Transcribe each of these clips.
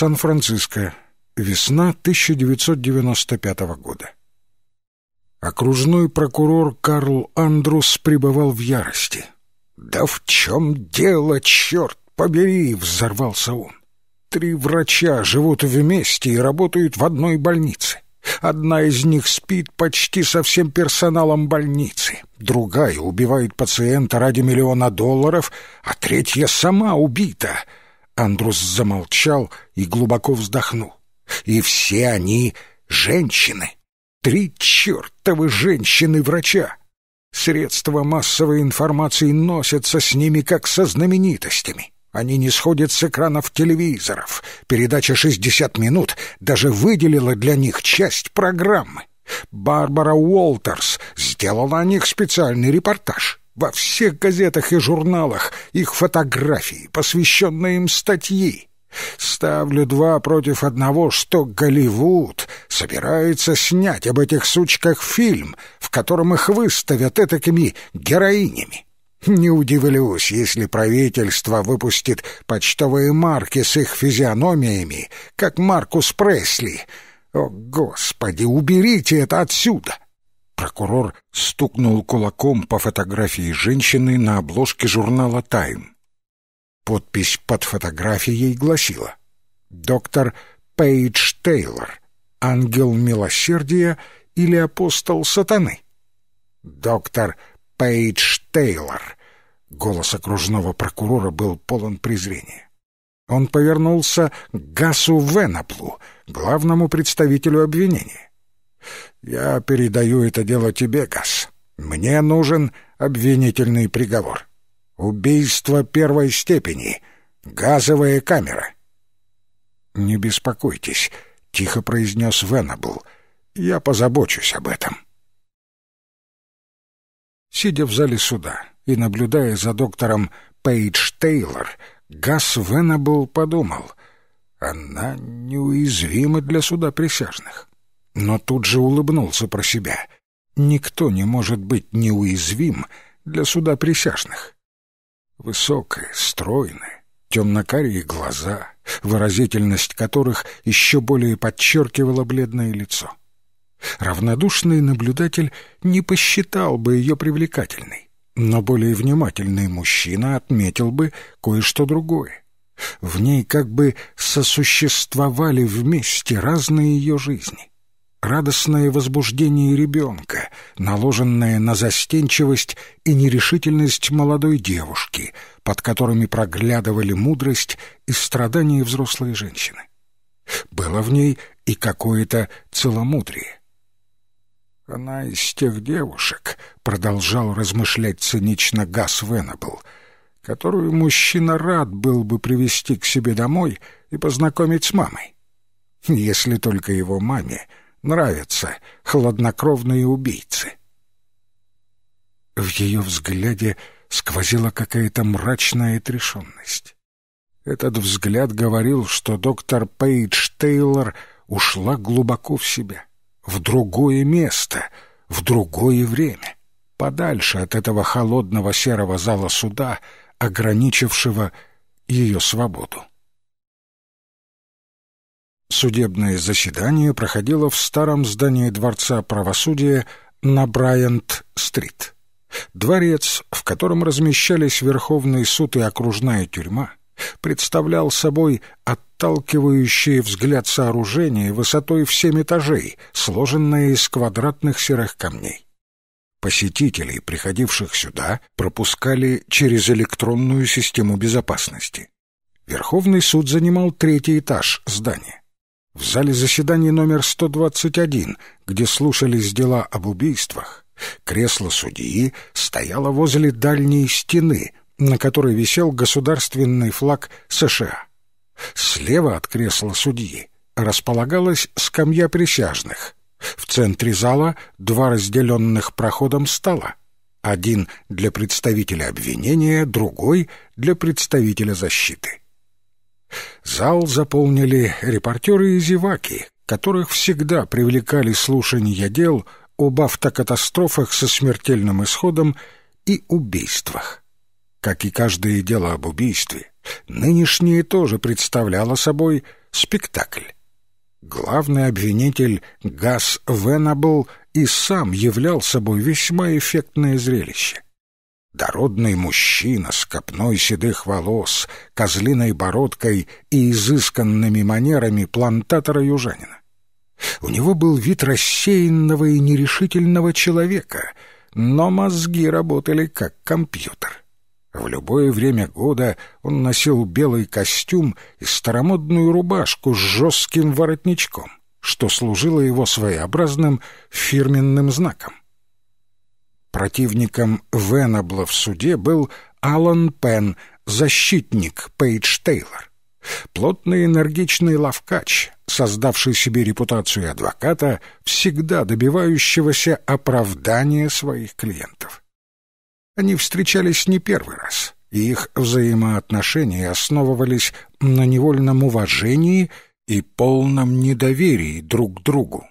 Сан-Франциско. Весна 1995 года. Окружной прокурор Карл Андрус пребывал в ярости. «Да в чем дело, черт побери!» — взорвался он. «Три врача живут вместе и работают в одной больнице. Одна из них спит почти со всем персоналом больницы, другая убивает пациента ради миллиона долларов, а третья сама убита». Андрус замолчал и глубоко вздохнул. «И все они женщины. Три чертовы женщины-врача. Средства массовой информации носятся с ними, как со знаменитостями. Они не сходят с экранов телевизоров. Передача «60 минут» даже выделила для них часть программы. Барбара Уолтерс сделала о них специальный репортаж. Во всех газетах и журналах их фотографии, посвященные им статьи. Ставлю два против одного, что Голливуд собирается снять об этих сучках фильм, в котором их выставят этакими героинями. Не удивлюсь, если правительство выпустит почтовые марки с их физиономиями, как Маркус Пресли. О, Господи, уберите это отсюда! Прокурор стукнул кулаком по фотографии женщины на обложке журнала «Тайм». Подпись под фотографией гласила «Доктор Пейдж Тейлор, ангел милосердия или апостол сатаны?» «Доктор Пейдж Тейлор», — голос окружного прокурора был полон презрения. Он повернулся к Гасу Венаплу, главному представителю обвинения. Я передаю это дело тебе, Гас. Мне нужен обвинительный приговор. Убийство первой степени. Газовая камера. Не беспокойтесь, тихо произнес Венабл. Я позабочусь об этом. Сидя в зале суда и наблюдая за доктором Пейдж Тейлор, Гас Венабл подумал, она неуязвима для суда присяжных но тут же улыбнулся про себя. Никто не может быть неуязвим для суда присяжных. Высокая, стройная, темнокарие глаза, выразительность которых еще более подчеркивала бледное лицо. Равнодушный наблюдатель не посчитал бы ее привлекательной, но более внимательный мужчина отметил бы кое-что другое. В ней как бы сосуществовали вместе разные ее жизни радостное возбуждение ребенка, наложенное на застенчивость и нерешительность молодой девушки, под которыми проглядывали мудрость и страдания взрослой женщины. Было в ней и какое-то целомудрие. «Она из тех девушек», — продолжал размышлять цинично Гас Веннабл, «которую мужчина рад был бы привести к себе домой и познакомить с мамой, если только его маме» нравятся хладнокровные убийцы. В ее взгляде сквозила какая-то мрачная отрешенность. Этот взгляд говорил, что доктор Пейдж Тейлор ушла глубоко в себя, в другое место, в другое время, подальше от этого холодного серого зала суда, ограничившего ее свободу. Судебное заседание проходило в старом здании Дворца правосудия на Брайант-стрит. Дворец, в котором размещались Верховный суд и окружная тюрьма, представлял собой отталкивающее взгляд сооружение высотой в семь этажей, сложенное из квадратных серых камней. Посетителей, приходивших сюда, пропускали через электронную систему безопасности. Верховный суд занимал третий этаж здания. В зале заседаний номер 121, где слушались дела об убийствах, кресло судьи стояло возле дальней стены, на которой висел государственный флаг США. Слева от кресла судьи располагалась скамья присяжных. В центре зала два разделенных проходом стола. Один для представителя обвинения, другой для представителя защиты. Зал заполнили репортеры и зеваки, которых всегда привлекали слушания дел об автокатастрофах со смертельным исходом и убийствах. Как и каждое дело об убийстве, нынешнее тоже представляло собой спектакль. Главный обвинитель Гас Венабл и сам являл собой весьма эффектное зрелище. Дородный мужчина с копной седых волос, козлиной бородкой и изысканными манерами плантатора-южанина. У него был вид рассеянного и нерешительного человека, но мозги работали как компьютер. В любое время года он носил белый костюм и старомодную рубашку с жестким воротничком, что служило его своеобразным фирменным знаком. Противником Венобла в суде был Алан Пен, защитник Пейдж Тейлор. Плотный энергичный лавкач, создавший себе репутацию адвоката, всегда добивающегося оправдания своих клиентов. Они встречались не первый раз, и их взаимоотношения основывались на невольном уважении и полном недоверии друг к другу.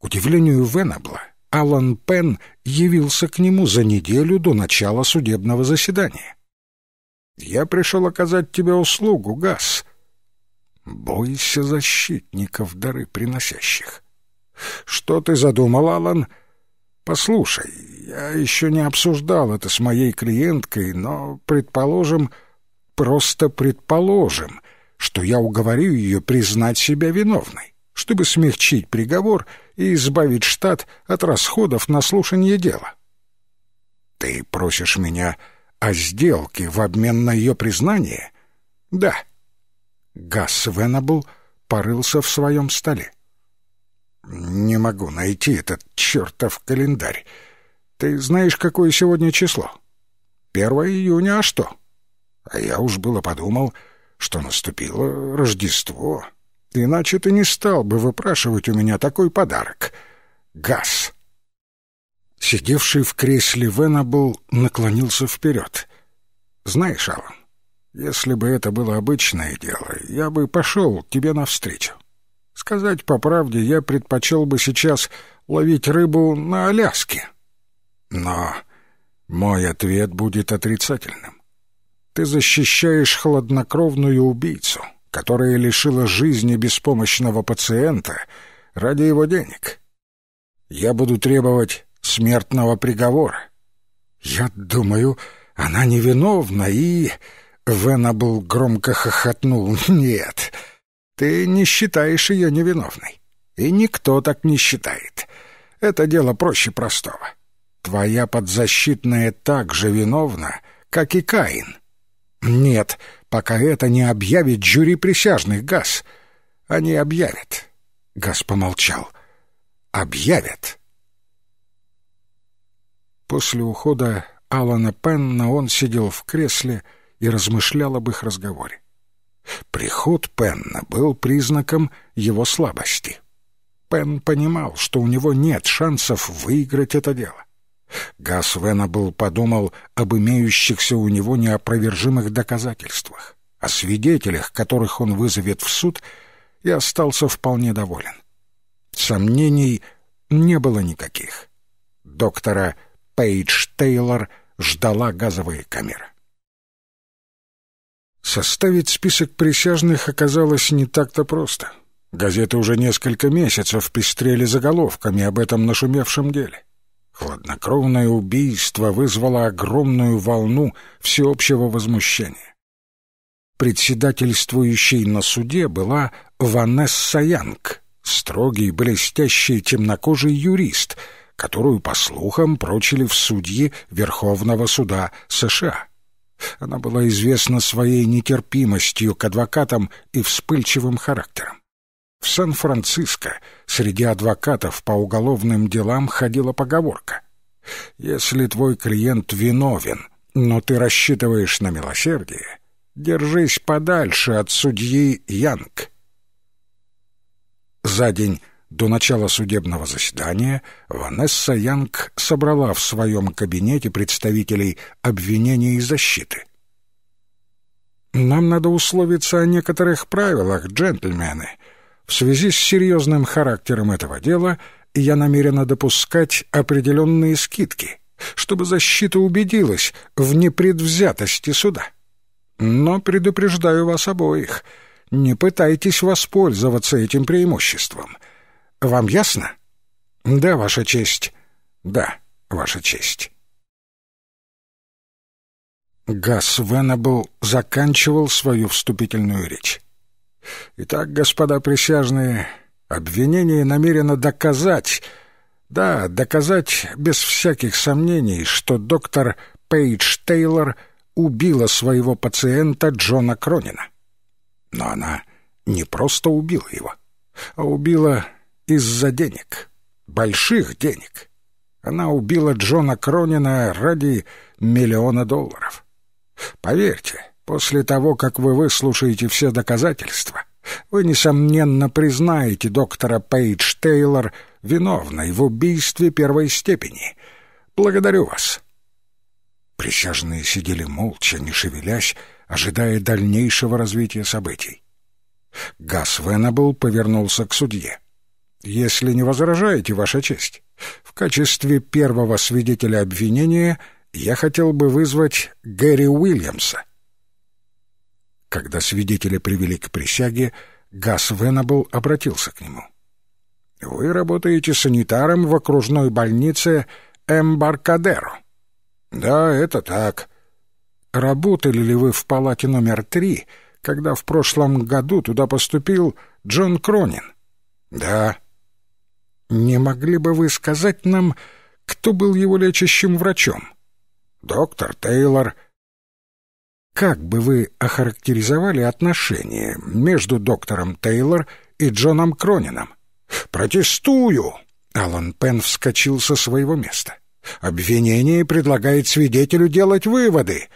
К удивлению Венобла. Алан Пен явился к нему за неделю до начала судебного заседания. «Я пришел оказать тебе услугу, Газ. Бойся защитников, дары приносящих. Что ты задумал, Алан? Послушай, я еще не обсуждал это с моей клиенткой, но, предположим, просто предположим, что я уговорю ее признать себя виновной чтобы смягчить приговор и избавить штат от расходов на слушание дела. «Ты просишь меня о сделке в обмен на ее признание?» «Да». Гасс Венабл порылся в своем столе. «Не могу найти этот чертов календарь. Ты знаешь, какое сегодня число?» «Первое июня, а что?» А я уж было подумал, что наступило Рождество. Иначе ты не стал бы выпрашивать у меня такой подарок. Газ. Сидевший в кресле Венабл наклонился вперед. Знаешь, Алан, если бы это было обычное дело, я бы пошел тебе навстречу. Сказать по правде, я предпочел бы сейчас ловить рыбу на Аляске. Но мой ответ будет отрицательным. Ты защищаешь хладнокровную убийцу. — которая лишила жизни беспомощного пациента ради его денег. Я буду требовать смертного приговора. Я думаю, она невиновна и... Венабл громко хохотнул. «Нет, ты не считаешь ее невиновной. И никто так не считает. Это дело проще простого. Твоя подзащитная так же виновна, как и Каин. Нет, пока это не объявит жюри присяжных, Газ. Они объявят. Газ помолчал. Объявят. После ухода Алана Пенна он сидел в кресле и размышлял об их разговоре. Приход Пенна был признаком его слабости. Пен понимал, что у него нет шансов выиграть это дело. Гасвена был подумал об имеющихся у него неопровержимых доказательствах, о свидетелях, которых он вызовет в суд, и остался вполне доволен. Сомнений не было никаких. Доктора Пейдж Тейлор ждала газовая камера. Составить список присяжных оказалось не так-то просто. Газеты уже несколько месяцев пестрели заголовками об этом нашумевшем деле. Хладнокровное убийство вызвало огромную волну всеобщего возмущения. Председательствующей на суде была Ванесса Янг, строгий, блестящий, темнокожий юрист, которую, по слухам, прочили в судьи Верховного суда США. Она была известна своей нетерпимостью к адвокатам и вспыльчивым характером. В Сан-Франциско среди адвокатов по уголовным делам ходила поговорка. «Если твой клиент виновен, но ты рассчитываешь на милосердие, держись подальше от судьи Янг». За день до начала судебного заседания Ванесса Янг собрала в своем кабинете представителей обвинения и защиты. «Нам надо условиться о некоторых правилах, джентльмены», в связи с серьезным характером этого дела я намерена допускать определенные скидки, чтобы защита убедилась в непредвзятости суда. Но предупреждаю вас обоих, не пытайтесь воспользоваться этим преимуществом. Вам ясно? Да, Ваша честь. Да, Ваша честь. Гас Гасвенабл заканчивал свою вступительную речь. Итак, господа присяжные, обвинение намерено доказать, да, доказать без всяких сомнений, что доктор Пейдж Тейлор убила своего пациента Джона Кронина. Но она не просто убила его, а убила из-за денег, больших денег. Она убила Джона Кронина ради миллиона долларов. Поверьте, После того, как вы выслушаете все доказательства, вы, несомненно, признаете доктора Пейдж Тейлор виновной в убийстве первой степени. Благодарю вас». Присяжные сидели молча, не шевелясь, ожидая дальнейшего развития событий. Гас Веннабл повернулся к судье. «Если не возражаете, Ваша честь, в качестве первого свидетеля обвинения я хотел бы вызвать Гэри Уильямса». Когда свидетели привели к присяге, Гас Венабл обратился к нему. «Вы работаете санитаром в окружной больнице Эмбаркадеро». «Да, это так». «Работали ли вы в палате номер три, когда в прошлом году туда поступил Джон Кронин?» «Да». «Не могли бы вы сказать нам, кто был его лечащим врачом?» «Доктор Тейлор», как бы вы охарактеризовали отношения между доктором Тейлор и Джоном Кронином? «Протестую!» Алан Пен вскочил со своего места. «Обвинение предлагает свидетелю делать выводы.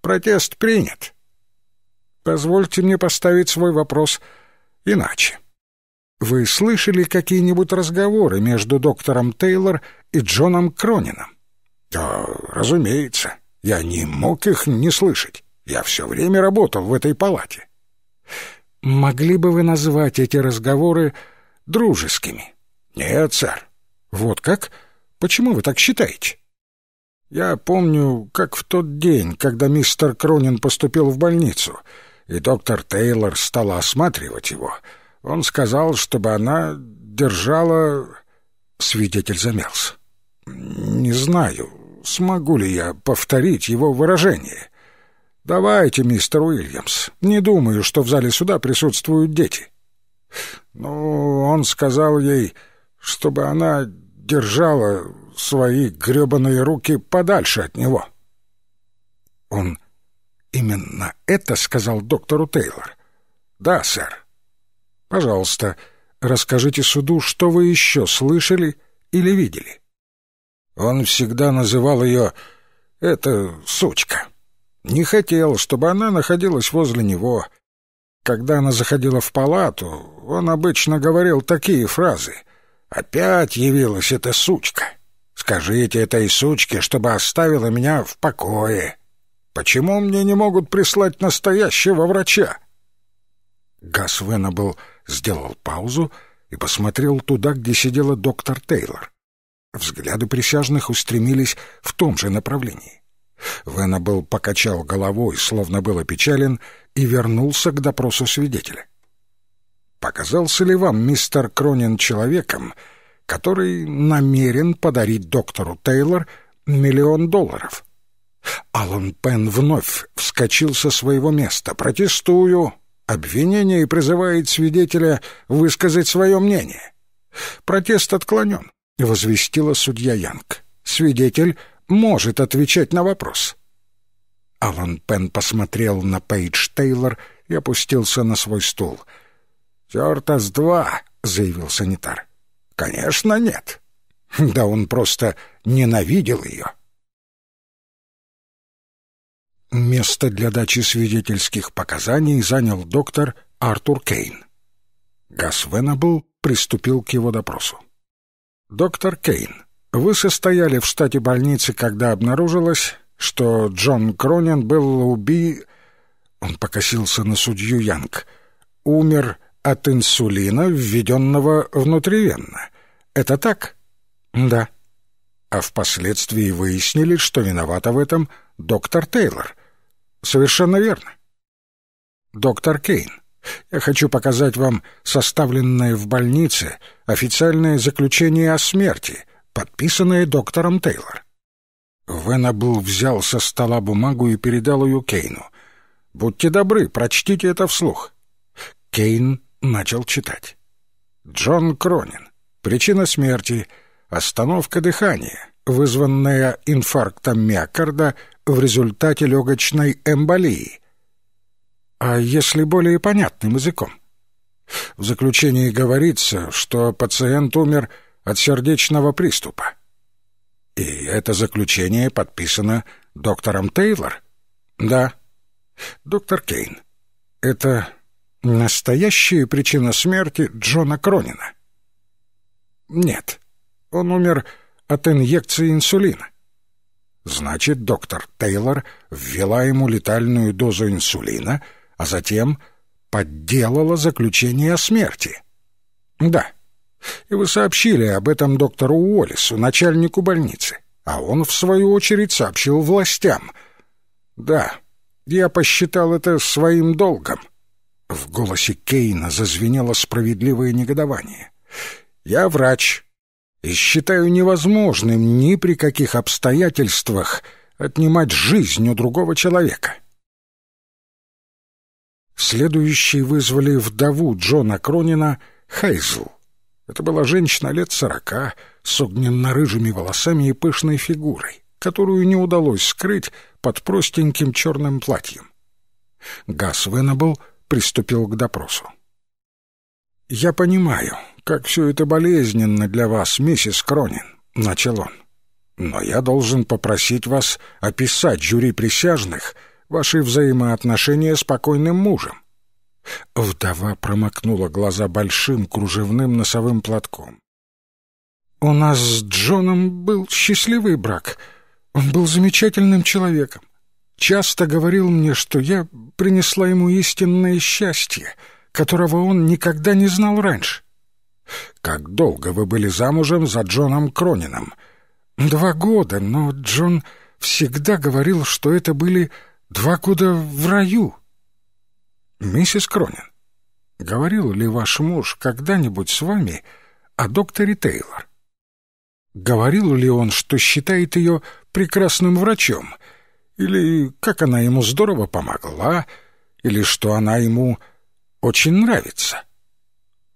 Протест принят. Позвольте мне поставить свой вопрос иначе. Вы слышали какие-нибудь разговоры между доктором Тейлор и Джоном Кронином?» «Да, разумеется. Я не мог их не слышать. Я все время работал в этой палате. Могли бы вы назвать эти разговоры дружескими? Нет, сэр. Вот как? Почему вы так считаете? Я помню, как в тот день, когда мистер Кронин поступил в больницу, и доктор Тейлор стала осматривать его, он сказал, чтобы она держала... Свидетель замялся. «Не знаю, смогу ли я повторить его выражение. «Давайте, мистер Уильямс. Не думаю, что в зале суда присутствуют дети». Но ну, он сказал ей, чтобы она держала свои гребаные руки подальше от него». «Он именно это сказал доктору Тейлор?» «Да, сэр». «Пожалуйста, расскажите суду, что вы еще слышали или видели». Он всегда называл ее «это сучка». Не хотел, чтобы она находилась возле него. Когда она заходила в палату, он обычно говорил такие фразы. «Опять явилась эта сучка! Скажите этой сучке, чтобы оставила меня в покое! Почему мне не могут прислать настоящего врача?» Гасвена был сделал паузу и посмотрел туда, где сидела доктор Тейлор. Взгляды присяжных устремились в том же направлении. Венабл покачал головой, словно был опечален, и вернулся к допросу свидетеля. «Показался ли вам мистер Кронин человеком, который намерен подарить доктору Тейлор миллион долларов?» Алан Пен вновь вскочил со своего места. «Протестую!» Обвинение призывает свидетеля высказать свое мнение. «Протест отклонен», — возвестила судья Янг. «Свидетель может отвечать на вопрос. Алан Пен посмотрел на Пейдж Тейлор и опустился на свой стул. «Терта с два», — заявил санитар. «Конечно, нет. Да он просто ненавидел ее». Место для дачи свидетельских показаний занял доктор Артур Кейн. Гас Венабл приступил к его допросу. «Доктор Кейн, вы стояли в штате больницы, когда обнаружилось, что Джон Кронин был уби... Он покосился на судью Янг. Умер от инсулина, введенного внутривенно. Это так? Да. А впоследствии выяснили, что виновата в этом доктор Тейлор. Совершенно верно. Доктор Кейн. Я хочу показать вам составленное в больнице официальное заключение о смерти — Подписанное доктором Тейлор. Венабл взял со стола бумагу и передал ее Кейну. «Будьте добры, прочтите это вслух». Кейн начал читать. «Джон Кронин. Причина смерти. Остановка дыхания, вызванная инфарктом миокарда в результате легочной эмболии». «А если более понятным языком?» В заключении говорится, что пациент умер от сердечного приступа. И это заключение подписано доктором Тейлор? Да. Доктор Кейн, это настоящая причина смерти Джона Кронина? Нет. Он умер от инъекции инсулина. Значит, доктор Тейлор ввела ему летальную дозу инсулина, а затем подделала заключение о смерти. Да. И вы сообщили об этом доктору Уоллесу, начальнику больницы, а он, в свою очередь, сообщил властям. Да, я посчитал это своим долгом. В голосе Кейна зазвенело справедливое негодование. Я врач и считаю невозможным ни при каких обстоятельствах отнимать жизнь у другого человека. Следующий вызвали вдову Джона Кронина Хайзл. Это была женщина лет сорока, с огненно-рыжими волосами и пышной фигурой, которую не удалось скрыть под простеньким черным платьем. Гас Веннебл приступил к допросу. «Я понимаю, как все это болезненно для вас, миссис Кронин», — начал он. «Но я должен попросить вас описать жюри присяжных ваши взаимоотношения с покойным мужем. Вдова промокнула глаза большим кружевным носовым платком. «У нас с Джоном был счастливый брак. Он был замечательным человеком. Часто говорил мне, что я принесла ему истинное счастье, которого он никогда не знал раньше». «Как долго вы были замужем за Джоном Кронином?» «Два года, но Джон всегда говорил, что это были два года в раю». «Миссис Кронин, говорил ли ваш муж когда-нибудь с вами о докторе Тейлор? Говорил ли он, что считает ее прекрасным врачом? Или как она ему здорово помогла? Или что она ему очень нравится?»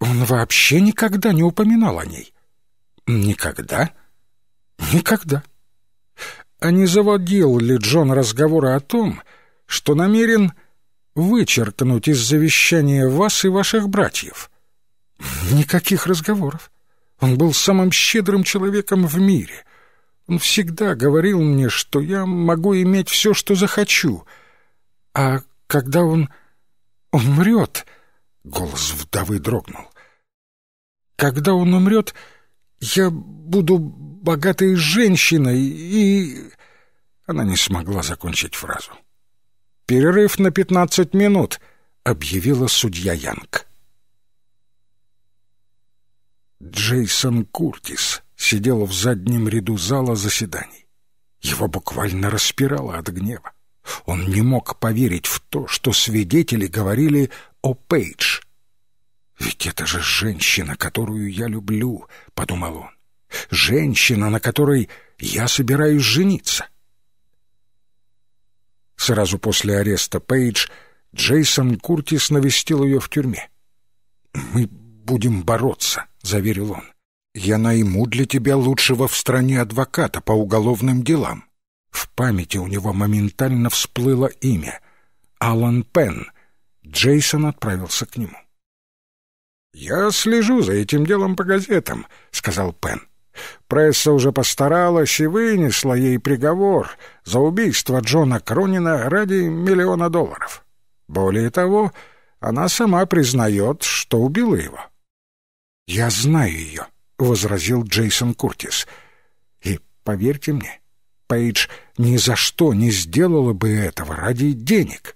Он вообще никогда не упоминал о ней. Никогда? Никогда. А не заводил ли Джон разговоры о том, что намерен вычеркнуть из завещания вас и ваших братьев. Никаких разговоров. Он был самым щедрым человеком в мире. Он всегда говорил мне, что я могу иметь все, что захочу. А когда он он умрет... Голос вдовы дрогнул. Когда он умрет, я буду богатой женщиной и... Она не смогла закончить фразу. «Перерыв на пятнадцать минут», — объявила судья Янг. Джейсон Куртис сидел в заднем ряду зала заседаний. Его буквально распирало от гнева. Он не мог поверить в то, что свидетели говорили о Пейдж. «Ведь это же женщина, которую я люблю», — подумал он. «Женщина, на которой я собираюсь жениться». Сразу после ареста Пейдж Джейсон Куртис навестил ее в тюрьме. «Мы будем бороться», — заверил он. «Я найму для тебя лучшего в стране адвоката по уголовным делам». В памяти у него моментально всплыло имя. Алан Пен. Джейсон отправился к нему. «Я слежу за этим делом по газетам», — сказал Пен. Пресса уже постаралась и вынесла ей приговор за убийство Джона Кронина ради миллиона долларов. Более того, она сама признает, что убила его. «Я знаю ее», — возразил Джейсон Куртис. «И поверьте мне, Пейдж ни за что не сделала бы этого ради денег».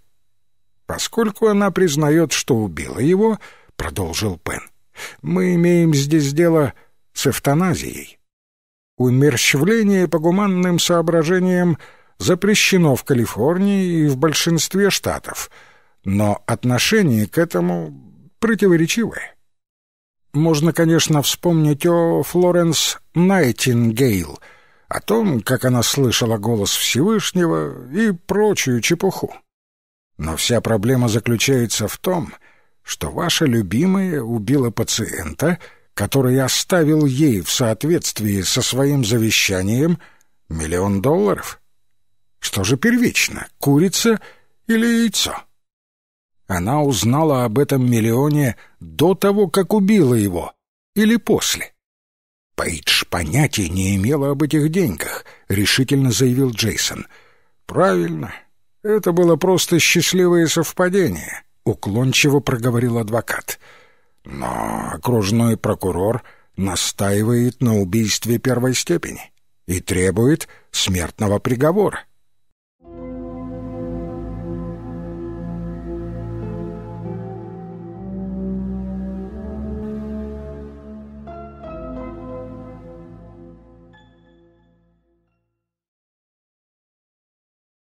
«Поскольку она признает, что убила его», — продолжил Пен, — «мы имеем здесь дело с эвтаназией. Умерщвление по гуманным соображениям запрещено в Калифорнии и в большинстве штатов, но отношение к этому противоречивое. Можно, конечно, вспомнить о Флоренс Найтингейл, о том, как она слышала голос Всевышнего и прочую чепуху. Но вся проблема заключается в том, что ваша любимая убила пациента — который оставил ей в соответствии со своим завещанием миллион долларов. Что же первично, курица или яйцо? Она узнала об этом миллионе до того, как убила его, или после. «Пейдж понятия не имела об этих деньгах», — решительно заявил Джейсон. «Правильно. Это было просто счастливое совпадение», — уклончиво проговорил адвокат. «Адвокат». Но окружной прокурор настаивает на убийстве первой степени и требует смертного приговора.